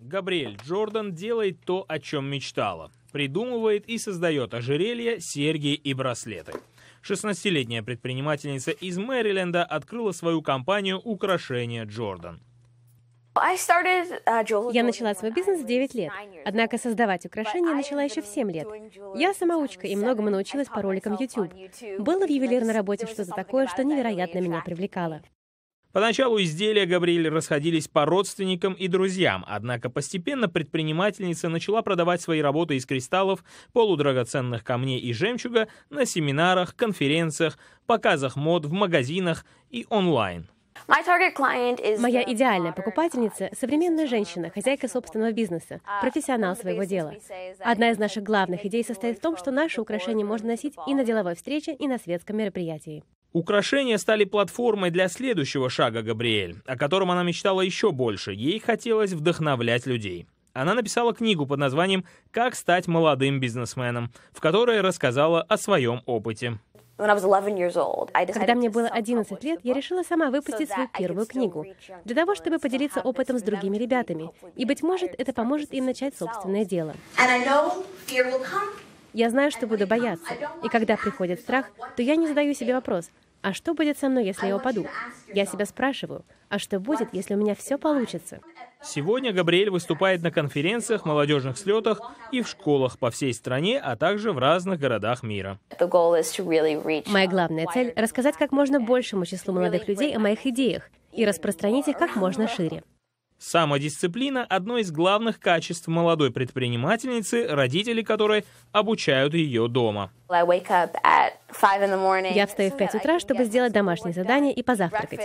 Габриэль Джордан делает то, о чем мечтала. Придумывает и создает ожерелья, серьги и браслеты. 16-летняя предпринимательница из Мэриленда открыла свою компанию «Украшения Джордан». Uh, Я начала свой бизнес в 9 лет, однако создавать украшения начала еще в 7 лет. Я самоучка и многому научилась по роликам YouTube. Было в ювелирной работе что-то такое, что невероятно меня привлекало. Поначалу изделия Габриэль расходились по родственникам и друзьям, однако постепенно предпринимательница начала продавать свои работы из кристаллов, полудрагоценных камней и жемчуга на семинарах, конференциях, показах мод в магазинах и онлайн. Моя uh, идеальная покупательница — современная женщина, хозяйка собственного бизнеса, uh, профессионал своего дела. Одна из наших главных идей состоит в том, что наши украшения можно носить и на деловой встрече, и на светском мероприятии. Украшения стали платформой для следующего шага Габриэль, о котором она мечтала еще больше. Ей хотелось вдохновлять людей. Она написала книгу под названием «Как стать молодым бизнесменом», в которой рассказала о своем опыте. Когда мне было 11 лет, я решила сама выпустить свою первую книгу, для того, чтобы поделиться опытом с другими ребятами. И, быть может, это поможет им начать собственное дело. Я знаю, что буду бояться. И когда приходит страх, то я не задаю себе вопрос, а что будет со мной, если я упаду? Я себя спрашиваю, а что будет, если у меня все получится? Сегодня Габриэль выступает на конференциях, молодежных слетах и в школах по всей стране, а также в разных городах мира. Моя главная цель — рассказать как можно большему числу молодых людей о моих идеях и распространить их как можно шире. Самодисциплина – одно из главных качеств молодой предпринимательницы, родители которой обучают ее дома. Я встаю в 5 утра, чтобы сделать домашнее задание и позавтракать.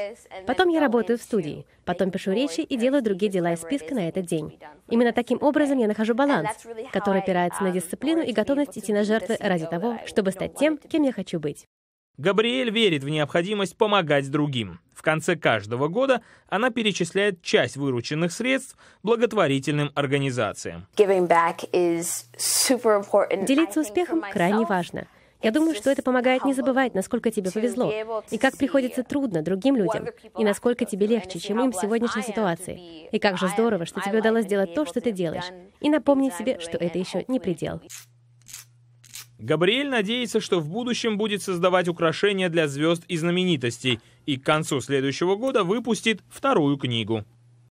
Потом я работаю в студии, потом пишу речи и делаю другие дела из списка на этот день. Именно таким образом я нахожу баланс, который опирается на um, дисциплину и готовность идти на жертвы ради того, чтобы стать тем, кем я хочу быть. Габриэль верит в необходимость помогать другим. В конце каждого года она перечисляет часть вырученных средств благотворительным организациям. Делиться успехом крайне важно. Я думаю, что это помогает не забывать, насколько тебе повезло, и как приходится трудно другим людям, и насколько тебе легче, чем им в сегодняшней ситуации. И как же здорово, что тебе удалось сделать то, что ты делаешь, и напомнить себе, что это еще не предел. Габриэль надеется, что в будущем будет создавать украшения для звезд и знаменитостей и к концу следующего года выпустит вторую книгу.